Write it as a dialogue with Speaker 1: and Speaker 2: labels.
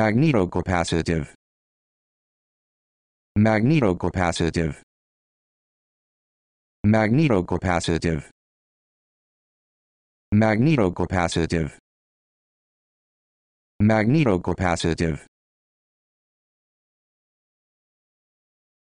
Speaker 1: magnetocapacitive magnetocapacitive magnetocapacitive magnetocapacitive magnetocapacitive